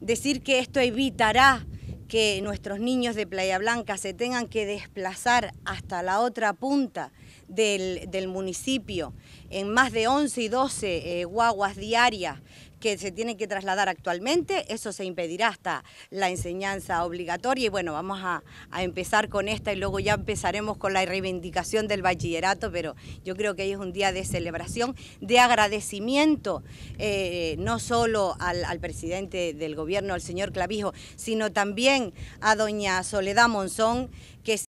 decir que esto evitará que nuestros niños de Playa Blanca se tengan que desplazar hasta la otra punta del, municipio, en más de 11 y 12 eh, guaguas diarias que se tienen que trasladar actualmente, eso se impedirá hasta la enseñanza obligatoria y bueno, vamos a, empezar con esta y luego ya empezaremos con la reivindicación del bachillerato, pero yo creo que hoy es un día de celebración, de agradecimiento, eh, no solo al, presidente del gobierno, al señor Clavijo, sino también a doña Soledad Monzón, que